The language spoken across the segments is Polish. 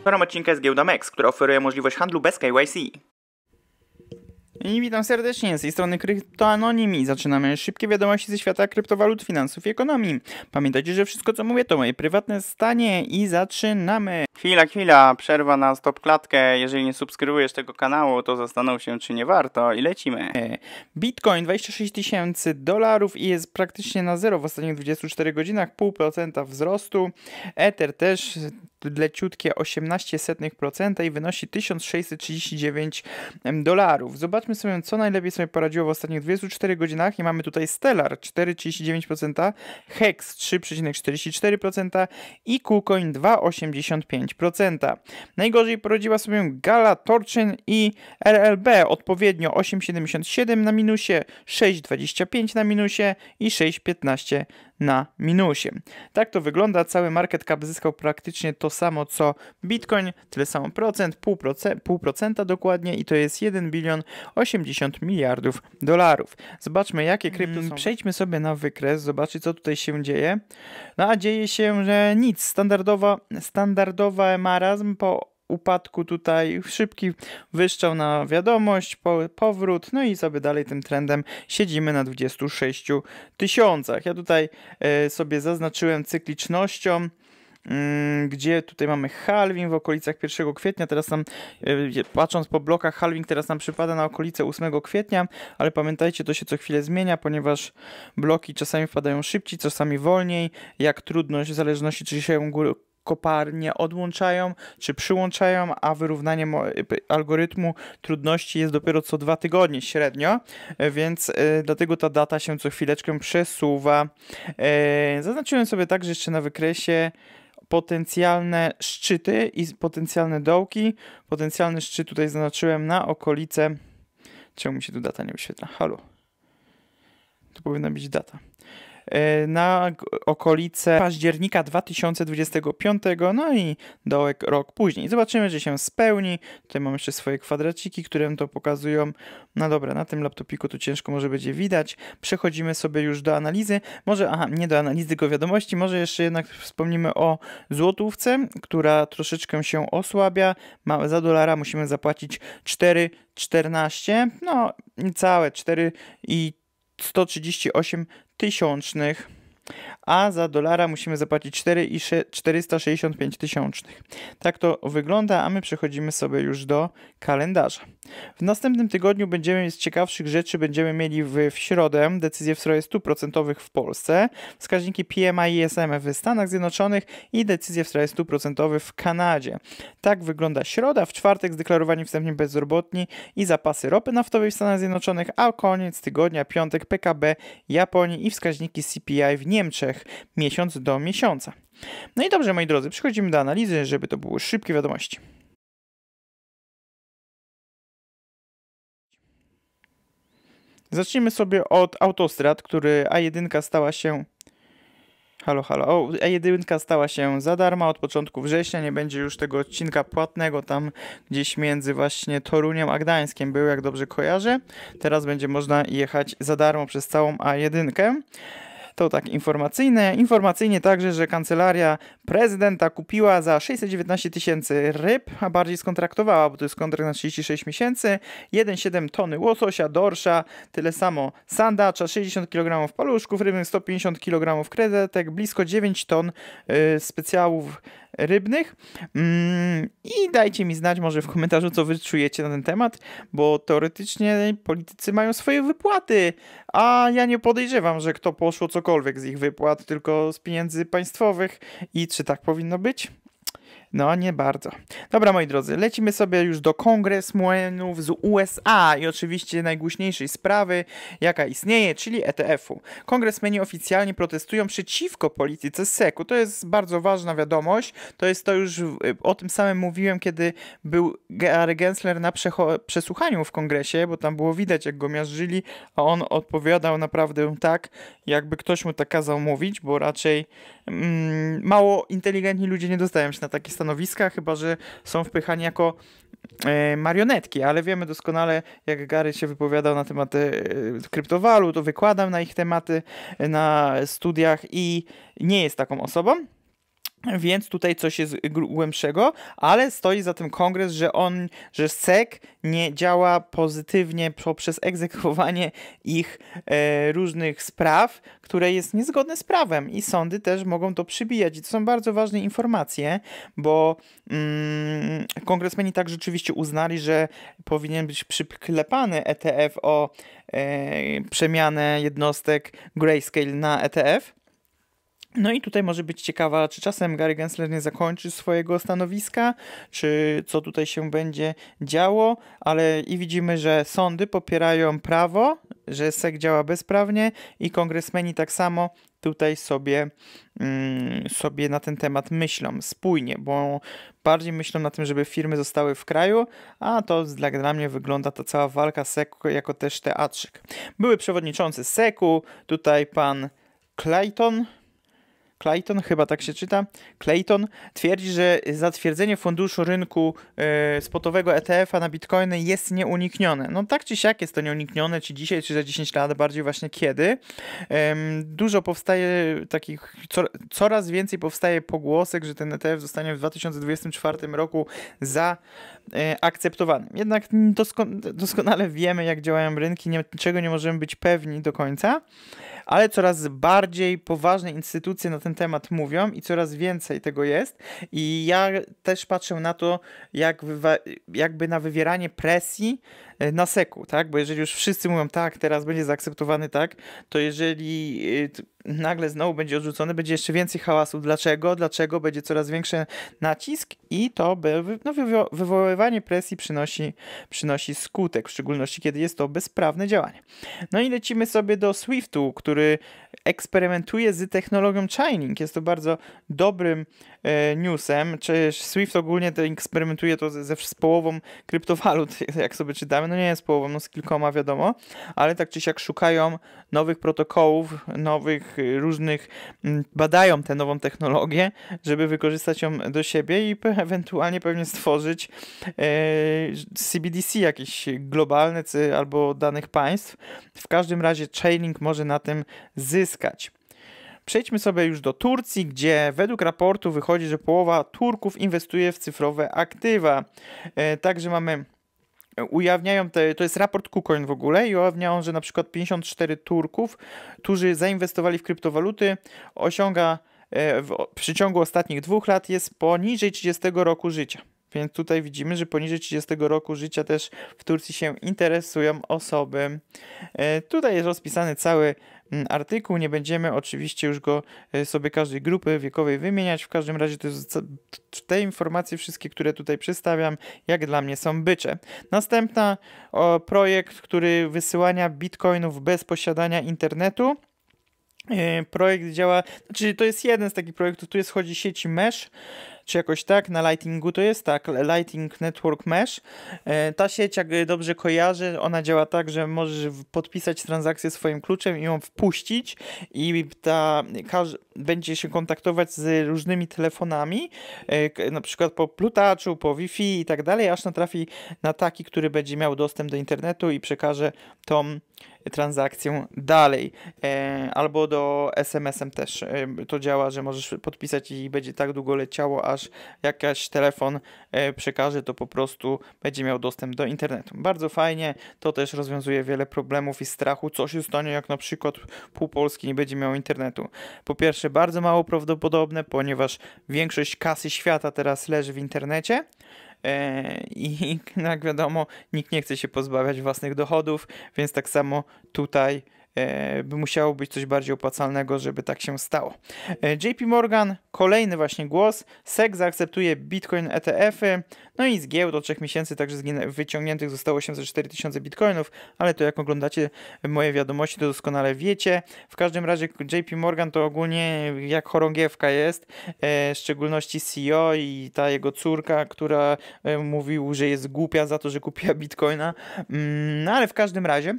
Wtorem odcinka jest giełda MEX, która oferuje możliwość handlu bez KYC. I witam serdecznie, z tej strony Kryptoanonimi. Zaczynamy szybkie wiadomości ze świata kryptowalut, finansów i ekonomii. Pamiętajcie, że wszystko co mówię to moje prywatne stanie i zaczynamy. Chwila, chwila, przerwa na stop klatkę. Jeżeli nie subskrybujesz tego kanału, to zastanów się czy nie warto i lecimy. E, Bitcoin 26 tysięcy dolarów i jest praktycznie na zero w ostatnich 24 godzinach, pół procenta wzrostu. Ether też leciutkie 18% i wynosi 1639 dolarów. Zobaczmy sobie, co najlepiej sobie poradziło w ostatnich 24 godzinach i mamy tutaj Stellar 4,39%, Hex 3,44% i KuCoin 2,85%. Najgorzej poradziła sobie Gala, Torchain i RLB odpowiednio 8,77 na minusie, 6,25 na minusie i 6,15 na minusie. Tak to wygląda. Cały market cap zyskał praktycznie to samo co Bitcoin, tyle samo procent, pół, pół procenta dokładnie i to jest 1 bilion 80 miliardów dolarów. Zobaczmy jakie mm, krypto są. Przejdźmy sobie na wykres, zobaczcie co tutaj się dzieje. No a dzieje się, że nic. Standardowa, standardowa marazm po upadku tutaj, szybki wyszczał na wiadomość, po, powrót, no i sobie dalej tym trendem siedzimy na 26 tysiącach. Ja tutaj e, sobie zaznaczyłem cyklicznością, mm, gdzie tutaj mamy halving w okolicach 1 kwietnia, teraz nam e, patrząc po blokach halving teraz nam przypada na okolice 8 kwietnia, ale pamiętajcie to się co chwilę zmienia, ponieważ bloki czasami wpadają szybciej, czasami wolniej, jak trudność w zależności czy się koparnie odłączają czy przyłączają, a wyrównanie algorytmu trudności jest dopiero co dwa tygodnie średnio, więc e, dlatego ta data się co chwileczkę przesuwa. E, zaznaczyłem sobie także jeszcze na wykresie potencjalne szczyty i potencjalne dołki. Potencjalny szczyt tutaj zaznaczyłem na okolice. Czemu mi się tu data nie wyświetla? Halo. Tu powinna być data. E, na okolice października 2025, no i dołek rok później. Zobaczymy, czy się spełni. Tutaj mam jeszcze swoje kwadraciki, które to pokazują. No dobra, na tym laptopiku tu ciężko może będzie widać. Przechodzimy sobie już do analizy. Może, aha, nie do analizy, tylko wiadomości. Może jeszcze jednak wspomnimy o złotówce, która troszeczkę się osłabia. Ma, za dolara musimy zapłacić 4,14. No, całe 4 i 138 tysiącznych a za dolara musimy zapłacić 4 i 465 tysiącznych. Tak to wygląda, a my przechodzimy sobie już do kalendarza. W następnym tygodniu będziemy z ciekawszych rzeczy będziemy mieli w, w środę decyzje w sprawie stóp procentowych w Polsce, wskaźniki PMI i SMF e w Stanach Zjednoczonych i decyzje w sprawie stóp procentowych w Kanadzie. Tak wygląda środa, w czwartek zdeklarowani wstępnie bezrobotni i zapasy ropy naftowej w Stanach Zjednoczonych, a koniec tygodnia piątek PKB Japonii i wskaźniki CPI w Niemczech miesiąc do miesiąca. No i dobrze, moi drodzy, przechodzimy do analizy, żeby to były szybkie wiadomości. Zacznijmy sobie od autostrad, który A1 stała się. Halo, halo. O, A1 stała się za darma od początku września. Nie będzie już tego odcinka płatnego tam gdzieś między właśnie Toruniem a Gdańskiem. Był, jak dobrze kojarzę. Teraz będzie można jechać za darmo przez całą A1. To tak informacyjne. Informacyjnie także, że kancelaria prezydenta kupiła za 619 tysięcy ryb, a bardziej skontraktowała, bo to jest kontrakt na 36 miesięcy, 1,7 tony łososia, dorsza, tyle samo sandacza, 60 kg paluszków rybnych, 150 kg kredetek, blisko 9 ton yy, specjałów rybnych. Mm, I dajcie mi znać może w komentarzu, co wy czujecie na ten temat, bo teoretycznie politycy mają swoje wypłaty, a ja nie podejrzewam, że kto poszło cokolwiek z ich wypłat, tylko z pieniędzy państwowych. I czy tak powinno być? No nie bardzo. Dobra moi drodzy, lecimy sobie już do kongresmenów z USA i oczywiście najgłośniejszej sprawy, jaka istnieje, czyli ETF-u. Kongresmeni oficjalnie protestują przeciwko polityce SEC-u. To jest bardzo ważna wiadomość. To jest to już, y, o tym samym mówiłem, kiedy był Gary Gensler na przesłuchaniu w kongresie, bo tam było widać jak go miażdżyli, a on odpowiadał naprawdę tak, jakby ktoś mu tak kazał mówić, bo raczej mm, mało inteligentni ludzie nie dostają się na takie stanowiska, chyba że są wpychani jako e, marionetki, ale wiemy doskonale, jak Gary się wypowiadał na temat e, kryptowalut, wykładam na ich tematy e, na studiach i nie jest taką osobą. Więc tutaj coś jest głębszego, ale stoi za tym kongres, że on, że SEC nie działa pozytywnie poprzez egzekwowanie ich e, różnych spraw, które jest niezgodne z prawem i sądy też mogą to przybijać. I to są bardzo ważne informacje, bo mm, kongresmeni tak rzeczywiście uznali, że powinien być przyklepany ETF o e, przemianę jednostek grayscale na ETF no i tutaj może być ciekawa, czy czasem Gary Gensler nie zakończy swojego stanowiska, czy co tutaj się będzie działo, ale i widzimy, że sądy popierają prawo, że SEC działa bezprawnie i kongresmeni tak samo tutaj sobie, mm, sobie na ten temat myślą spójnie, bo bardziej myślą na tym, żeby firmy zostały w kraju, a to dla, dla mnie wygląda ta cała walka sec jako też teatrzyk. Były przewodniczący SEC-u, tutaj pan Clayton, Clayton, chyba tak się czyta, Clayton twierdzi, że zatwierdzenie funduszu rynku yy, spotowego ETF-a na bitcoiny jest nieuniknione. No tak czy siak jest to nieuniknione, czy dzisiaj, czy za 10 lat, bardziej właśnie kiedy. Yy, dużo powstaje takich, co, coraz więcej powstaje pogłosek, że ten ETF zostanie w 2024 roku zaakceptowany. E, yy, Jednak dosko doskonale wiemy, jak działają rynki, niczego nie możemy być pewni do końca ale coraz bardziej poważne instytucje na ten temat mówią i coraz więcej tego jest. I ja też patrzę na to, jak jakby na wywieranie presji E, na seku, tak? Bo jeżeli już wszyscy mówią tak, teraz będzie zaakceptowany tak, to jeżeli e, nagle znowu będzie odrzucony, będzie jeszcze więcej hałasu. Dlaczego? Dlaczego? Będzie coraz większy nacisk i to no, wywoływanie presji przynosi, przynosi skutek, w szczególności kiedy jest to bezprawne działanie. No i lecimy sobie do Swiftu, który eksperymentuje z technologią chaining, Jest to bardzo dobrym e, newsem. Czy Swift ogólnie to eksperymentuje to ze, z połową kryptowalut, jak sobie czytamy. No nie jest połową, no z kilkoma wiadomo, ale tak czy siak szukają nowych protokołów, nowych y, różnych, mm, badają tę nową technologię, żeby wykorzystać ją do siebie i ewentualnie pewnie stworzyć CBDC e, jakieś globalne albo danych państw. W każdym razie chaining może na tym zyskać uzyskać. Przejdźmy sobie już do Turcji, gdzie według raportu wychodzi, że połowa Turków inwestuje w cyfrowe aktywa. E, także mamy e, ujawniają, te, to jest raport KuCoin w ogóle i ujawnia on, że na przykład 54 Turków, którzy zainwestowali w kryptowaluty, osiąga e, w przeciągu ostatnich dwóch lat jest poniżej 30 roku życia. Więc tutaj widzimy, że poniżej 30 roku życia też w Turcji się interesują osoby. E, tutaj jest rozpisany cały mm, artykuł, nie będziemy oczywiście już go e, sobie każdej grupy wiekowej wymieniać, w każdym razie to jest te informacje wszystkie, które tutaj przedstawiam, jak dla mnie są bycze. Następna o, projekt, który wysyłania bitcoinów bez posiadania internetu. E, projekt działa, znaczy to jest jeden z takich projektów, tu jest chodzi sieci Mesh czy jakoś tak, na Lightingu to jest tak, Lighting Network Mesh. E, ta sieć, jak dobrze kojarzę, ona działa tak, że możesz podpisać transakcję swoim kluczem i ją wpuścić i ta będzie się kontaktować z różnymi telefonami, e, na przykład po plutaczu, po Wi-Fi i tak dalej, aż natrafi na taki, który będzie miał dostęp do internetu i przekaże tą transakcję dalej. E, albo do SMS-em też e, to działa, że możesz podpisać i będzie tak długo leciało, aż jakaś telefon e, przekaże, to po prostu będzie miał dostęp do internetu. Bardzo fajnie, to też rozwiązuje wiele problemów i strachu, co się stanie, jak na przykład pół Polski nie będzie miał internetu. Po pierwsze, bardzo mało prawdopodobne, ponieważ większość kasy świata teraz leży w internecie. E, i jak wiadomo, nikt nie chce się pozbawiać własnych dochodów, więc tak samo tutaj E, by musiało być coś bardziej opłacalnego, żeby tak się stało. E, JP Morgan, kolejny właśnie głos. SEC zaakceptuje Bitcoin ETF-y. No i z giełd od 3 miesięcy także wyciągniętych zostało 804 tysiące Bitcoinów, ale to jak oglądacie moje wiadomości, to doskonale wiecie. W każdym razie JP Morgan to ogólnie jak chorągiewka jest, e, w szczególności CEO i ta jego córka, która mówił, że jest głupia za to, że kupiła Bitcoina. Mm, no ale w każdym razie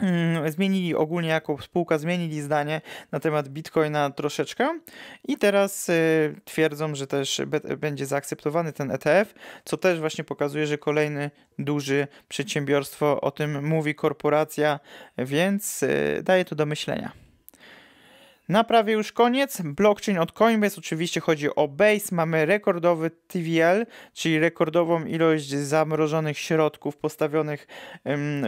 Mm, zmienili ogólnie jako spółka, zmienili zdanie na temat Bitcoina troszeczkę i teraz y, twierdzą, że też będzie zaakceptowany ten ETF, co też właśnie pokazuje, że kolejny duży przedsiębiorstwo o tym mówi korporacja, więc y, daje to do myślenia. Na prawie już koniec. Blockchain od Coinbase, oczywiście chodzi o Base. Mamy rekordowy TVL, czyli rekordową ilość zamrożonych środków postawionych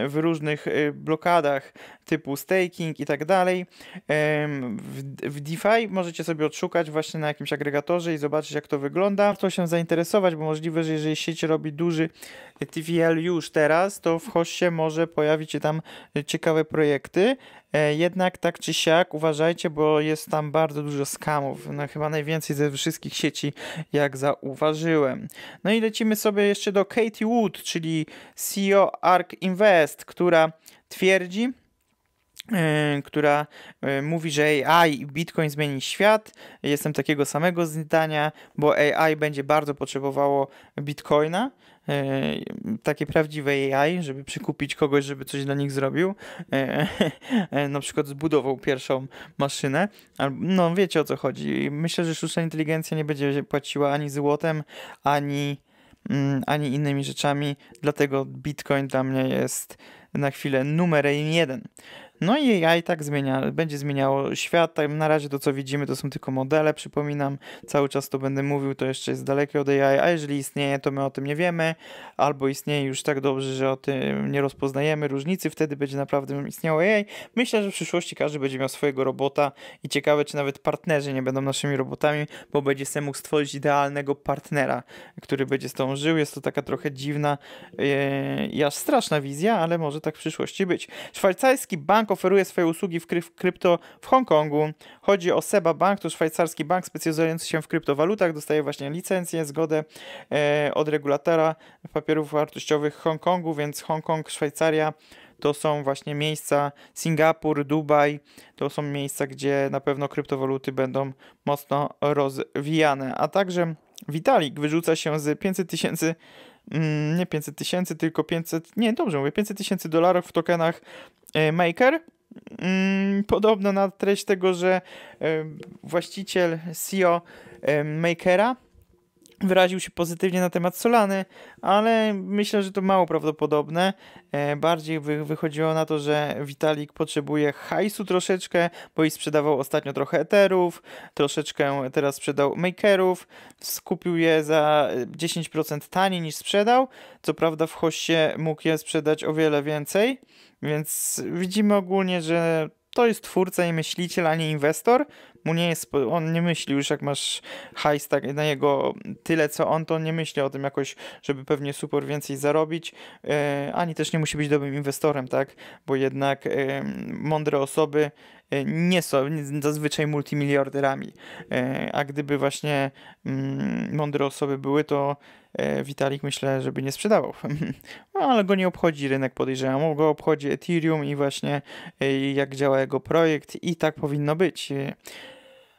w różnych y, blokadach typu staking i tak dalej. W DeFi możecie sobie odszukać właśnie na jakimś agregatorze i zobaczyć jak to wygląda. Warto się zainteresować, bo możliwe, że jeżeli sieć robi duży y, TVL już teraz, to w hoście może pojawić się tam y, ciekawe projekty. E, jednak tak czy siak uważajcie, bo jest tam bardzo dużo skamów. No, chyba najwięcej ze wszystkich sieci, jak zauważyłem. No i lecimy sobie jeszcze do Katie Wood, czyli CEO ARK Invest, która twierdzi, E, która e, mówi, że AI i Bitcoin zmieni świat. Jestem takiego samego zdania, bo AI będzie bardzo potrzebowało Bitcoina. E, takie prawdziwe AI, żeby przykupić kogoś, żeby coś dla nich zrobił. Na przykład zbudował pierwszą maszynę. No wiecie o co chodzi. Myślę, że sztuczna inteligencja nie będzie płaciła ani złotem, ani, mm, ani innymi rzeczami. Dlatego Bitcoin dla mnie jest na chwilę numerem jeden. No i AI tak zmienia, będzie zmieniało świat. Tak, na razie to, co widzimy, to są tylko modele, przypominam. Cały czas to będę mówił, to jeszcze jest dalekie od AI, a jeżeli istnieje, to my o tym nie wiemy, albo istnieje już tak dobrze, że o tym nie rozpoznajemy różnicy, wtedy będzie naprawdę istniało AI. Myślę, że w przyszłości każdy będzie miał swojego robota i ciekawe, czy nawet partnerzy nie będą naszymi robotami, bo będzie sobie mógł stworzyć idealnego partnera, który będzie z tą żył. Jest to taka trochę dziwna yy, i aż straszna wizja, ale może tak w przyszłości być. Szwajcarski bank Bank oferuje swoje usługi w, krypto w Hongkongu. Chodzi o Seba Bank, to szwajcarski bank specjalizujący się w kryptowalutach. Dostaje właśnie licencję, zgodę e, od regulatora papierów wartościowych Hongkongu, więc Hongkong, Szwajcaria to są właśnie miejsca Singapur, Dubaj, to są miejsca, gdzie na pewno kryptowaluty będą mocno rozwijane. A także Vitalik wyrzuca się z 500 tysięcy mm, nie 500 tysięcy, tylko 500, nie dobrze mówię, 500 tysięcy dolarów w tokenach E, Maker. Mm, podobno na treść tego, że e, właściciel CEO e, Makera wyraził się pozytywnie na temat Solany, ale myślę, że to mało prawdopodobne. E, bardziej wychodziło na to, że Vitalik potrzebuje hajsu troszeczkę, bo i sprzedawał ostatnio trochę eterów, troszeczkę teraz sprzedał makerów, skupił je za 10% e, taniej niż sprzedał. Co prawda w hoście mógł je sprzedać o wiele więcej, więc widzimy ogólnie, że to jest twórca i myśliciel, a nie inwestor mu nie jest, on nie myśli już jak masz hajs tak, na jego tyle co on, to nie myśli o tym jakoś, żeby pewnie super więcej zarobić, e, ani też nie musi być dobrym inwestorem, tak, bo jednak e, mądre osoby e, nie są zazwyczaj multimiliarderami. E, a gdyby właśnie mm, mądre osoby były, to Witalik e, myślę, żeby nie sprzedawał. No, ale go nie obchodzi rynek, podejrzewam. Go obchodzi Ethereum i właśnie jak działa jego projekt i tak powinno być.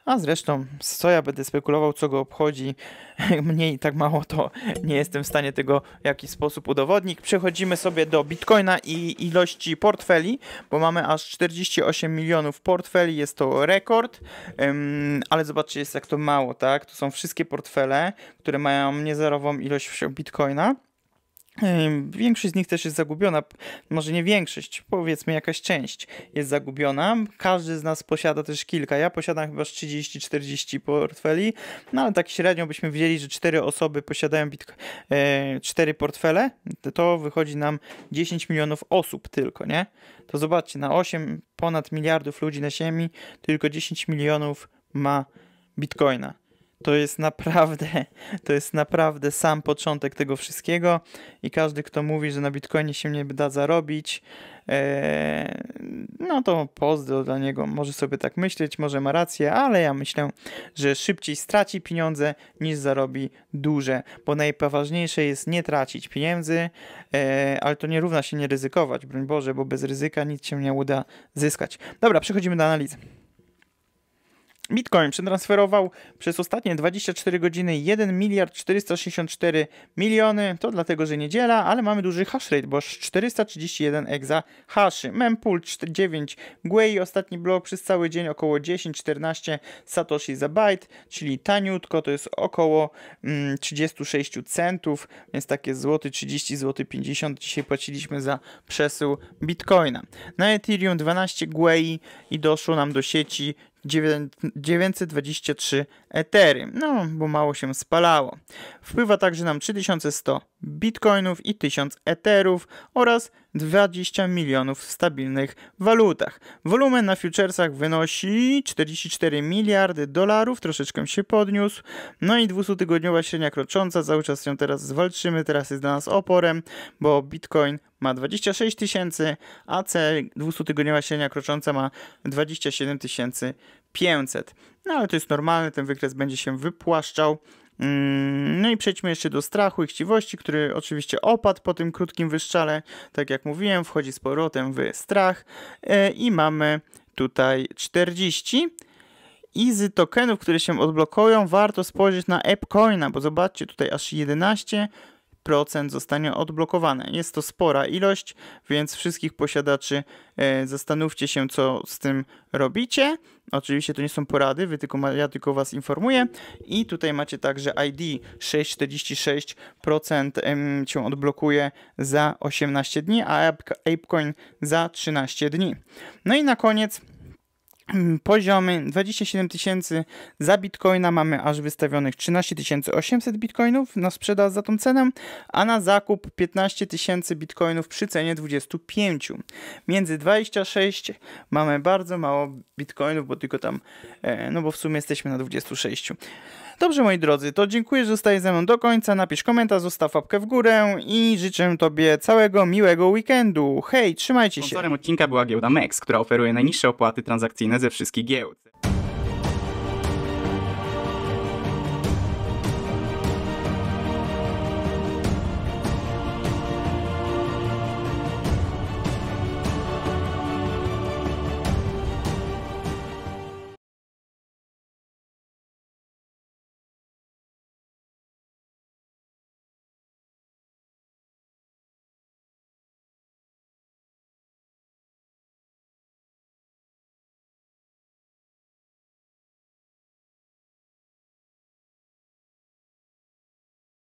A zresztą, co ja będę spekulował, co go obchodzi, mnie i tak mało to nie jestem w stanie tego w jakiś sposób udowodnić. Przechodzimy sobie do bitcoina i ilości portfeli, bo mamy aż 48 milionów portfeli, jest to rekord, ale zobaczcie, jest jak to mało, tak? To są wszystkie portfele, które mają niezerową ilość bitcoina. Większość z nich też jest zagubiona, może nie większość, powiedzmy jakaś część jest zagubiona. Każdy z nas posiada też kilka. Ja posiadam chyba 30-40 portfeli, no ale tak średnio byśmy wiedzieli, że 4 osoby posiadają bitko- 4 e, portfele, to wychodzi nam 10 milionów osób tylko, nie? To zobaczcie, na 8 ponad miliardów ludzi na Ziemi tylko 10 milionów ma bitcoina to jest naprawdę, to jest naprawdę sam początek tego wszystkiego i każdy, kto mówi, że na Bitcoinie się nie da zarobić, e, no to pozdro dla niego. Może sobie tak myśleć, może ma rację, ale ja myślę, że szybciej straci pieniądze niż zarobi duże, bo najpoważniejsze jest nie tracić pieniędzy, e, ale to nie równa się nie ryzykować, broń Boże, bo bez ryzyka nic się nie uda zyskać. Dobra, przechodzimy do analizy. Bitcoin przetransferował przez ostatnie 24 godziny 1 miliard 464 miliony. To dlatego, że niedziela, ale mamy duży hash rate, bo 431 exa haszy. Mempool 9 Gwei, ostatni blok przez cały dzień około 10-14 satoshi za byte, czyli taniutko to jest około mm, 36 centów, więc takie złoty 30 zł 50 dzisiaj płaciliśmy za przesył Bitcoina. Na Ethereum 12 Gwei i doszło nam do sieci 923 etery, no bo mało się spalało. Wpływa także nam 3100 bitcoinów i 1000 eterów oraz 20 milionów w stabilnych walutach. Wolumen na futuresach wynosi 44 miliardy dolarów, troszeczkę się podniósł. No i 200-tygodniowa średnia krocząca, cały czas ją teraz zwalczymy, teraz jest dla nas oporem, bo bitcoin ma 26 tysięcy, a C 200-tygodniowa średnia krocząca ma 27 tysięcy 500. No ale to jest normalne, ten wykres będzie się wypłaszczał. Mm, no i przejdźmy jeszcze do strachu i chciwości, który oczywiście opadł po tym krótkim wyszczale. Tak jak mówiłem, wchodzi z powrotem w strach e, i mamy tutaj 40. I z tokenów, które się odblokują, warto spojrzeć na AppCoina, bo zobaczcie, tutaj aż 11 5% zostanie odblokowane. Jest to spora ilość, więc wszystkich posiadaczy e, zastanówcie się, co z tym robicie. Oczywiście to nie są porady, wy tylko, ja tylko was informuję. I tutaj macie także ID 646% się odblokuje za 18 dni, a ApeCoin za 13 dni. No i na koniec Mm, poziomy 27 tysięcy za bitcoina mamy aż wystawionych 13 800 bitcoinów na sprzedaż za tą cenę, a na zakup 15 tysięcy bitcoinów przy cenie 25. Między 26 mamy bardzo mało bitcoinów, bo tylko tam, e, no bo w sumie jesteśmy na 26. Dobrze moi drodzy, to dziękuję, że zostajesz ze mną do końca. Napisz komentarz, zostaw łapkę w górę i życzę Tobie całego miłego weekendu. Hej, trzymajcie się. Sponsorem odcinka była giełda MEX, która oferuje najniższe opłaty transakcyjne ze wszystkich giełd.